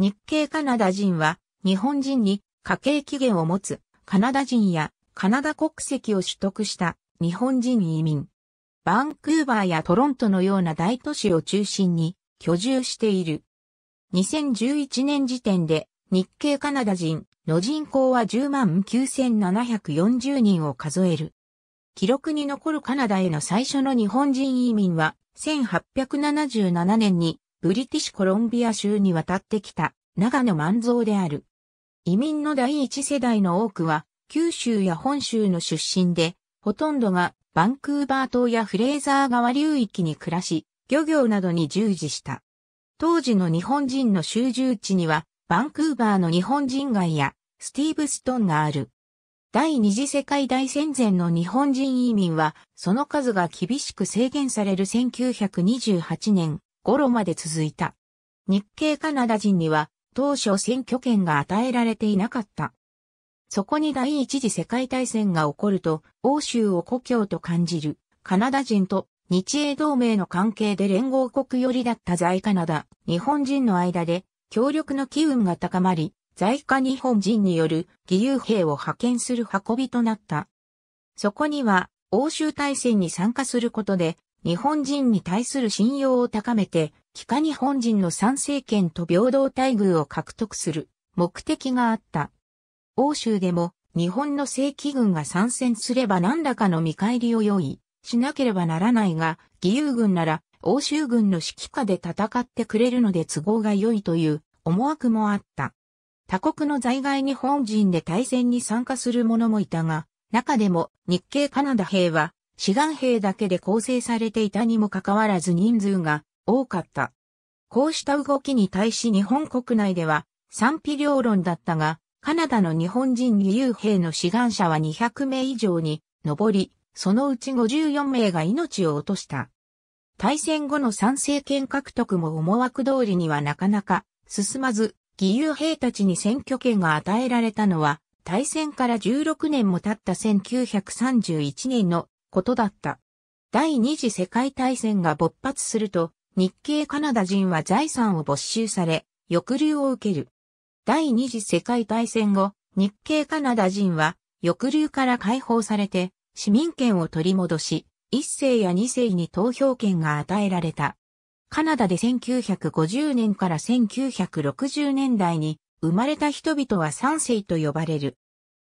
日系カナダ人は日本人に家系起源を持つカナダ人やカナダ国籍を取得した日本人移民。バンクーバーやトロントのような大都市を中心に居住している。2011年時点で日系カナダ人の人口は10万9740人を数える。記録に残るカナダへの最初の日本人移民は1877年にブリティッシュコロンビア州に渡ってきた長野万蔵である。移民の第一世代の多くは、九州や本州の出身で、ほとんどがバンクーバー島やフレーザー川流域に暮らし、漁業などに従事した。当時の日本人の集中地には、バンクーバーの日本人街やスティーブストンがある。第二次世界大戦前の日本人移民は、その数が厳しく制限される1928年、頃まで続いた。日系カナダ人には当初選挙権が与えられていなかった。そこに第一次世界大戦が起こると、欧州を故郷と感じる、カナダ人と日英同盟の関係で連合国寄りだった在カナダ、日本人の間で協力の機運が高まり、在家日本人による義勇兵を派遣する運びとなった。そこには、欧州大戦に参加することで、日本人に対する信用を高めて、帰化日本人の参政権と平等待遇を獲得する目的があった。欧州でも日本の正規軍が参戦すれば何らかの見返りを用意しなければならないが、義勇軍なら欧州軍の指揮下で戦ってくれるので都合が良いという思惑もあった。他国の在外日本人で対戦に参加する者もいたが、中でも日系カナダ兵は志願兵だけで構成されていたにもかかわらず人数が多かった。こうした動きに対し日本国内では賛否両論だったが、カナダの日本人義勇兵の志願者は200名以上に上り、そのうち54名が命を落とした。対戦後の賛成権獲得も思惑通りにはなかなか進まず、義勇兵たちに選挙権が与えられたのは、対戦から16年も経った1931年のことだった。第二次世界大戦が勃発すると、日系カナダ人は財産を没収され、抑留を受ける。第二次世界大戦後、日系カナダ人は、抑留から解放されて、市民権を取り戻し、一世や二世に投票権が与えられた。カナダで1950年から1960年代に生まれた人々は三世と呼ばれる。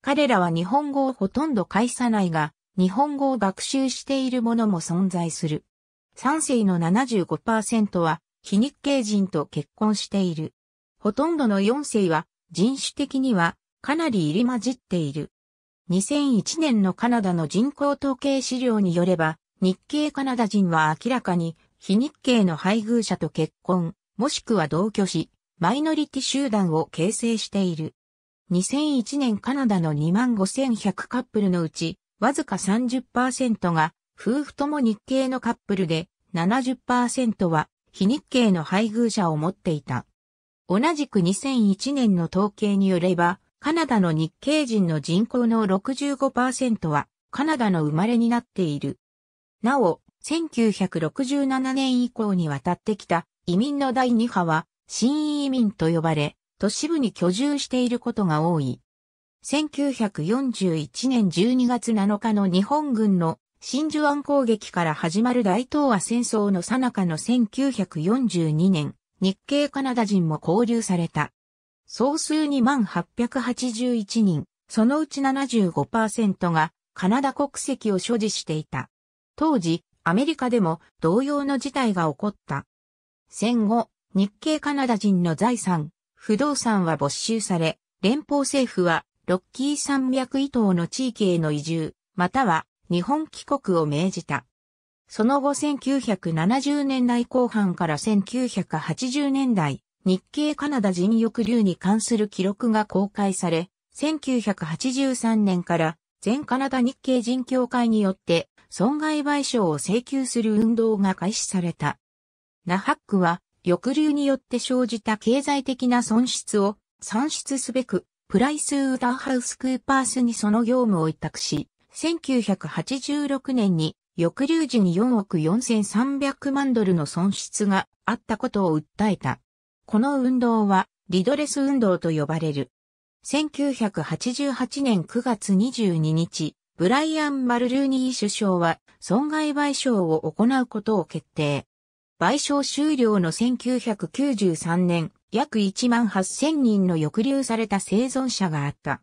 彼らは日本語をほとんど返さないが、日本語を学習しているものも存在する。3世の75%は非日系人と結婚している。ほとんどの4世は人種的にはかなり入り混じっている。2001年のカナダの人口統計資料によれば、日系カナダ人は明らかに非日系の配偶者と結婚、もしくは同居し、マイノリティ集団を形成している。2001年カナダの25,100カップルのうち、わずか30%が夫婦とも日系のカップルで、70%は非日系の配偶者を持っていた。同じく2001年の統計によれば、カナダの日系人の人口の65%はカナダの生まれになっている。なお、1967年以降に渡ってきた移民の第2波は新移民と呼ばれ、都市部に居住していることが多い。1941年12月7日の日本軍の真珠湾攻撃から始まる大東亜戦争の最中の1942年、日系カナダ人も交流された。総数2881人、そのうち75%がカナダ国籍を所持していた。当時、アメリカでも同様の事態が起こった。戦後、日系カナダ人の財産、不動産は没収され、連邦政府はロッキー山脈以東の地域への移住、または日本帰国を命じた。その後1970年代後半から1980年代、日系カナダ人欲流に関する記録が公開され、1983年から全カナダ日系人協会によって損害賠償を請求する運動が開始された。ナハックは抑流によって生じた経済的な損失を算出すべくプライスウーターハウスクーパースにその業務を委託し、1986年に抑留時に4億4300万ドルの損失があったことを訴えた。この運動はリドレス運動と呼ばれる。1988年9月22日、ブライアン・マルルーニー首相は損害賠償を行うことを決定。賠償終了の1993年約1万8000人の抑留された生存者があった。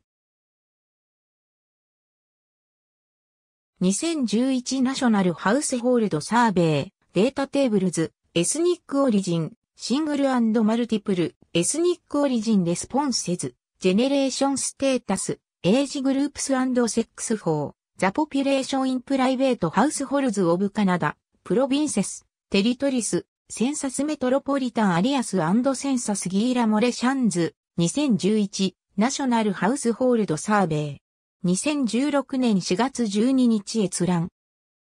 2011ナショナルハウスホールドサーベイ、データテーブルズ、エスニックオリジン、シングルマルティプル、エスニックオリジンレスポンセズ、ジェネレーションステータス、エイジグループスセックスフォー、ザポピュレーションインプライベートハウスホルズオブカナダ、プロビンセス、テリトリス、センサスメトロポリタンアリアスセンサスギーラモレシャンズ2011ナショナルハウスホールドサーベイ2016年4月12日閲覧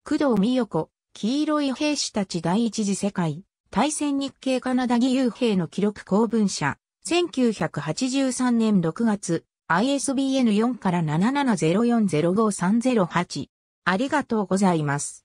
工藤美代子黄色い兵士たち第一次世界対戦日系カナダ義勇兵の記録公文社1983年6月 ISBN4 から7 7 0 4 0 5 3 0 8ありがとうございます。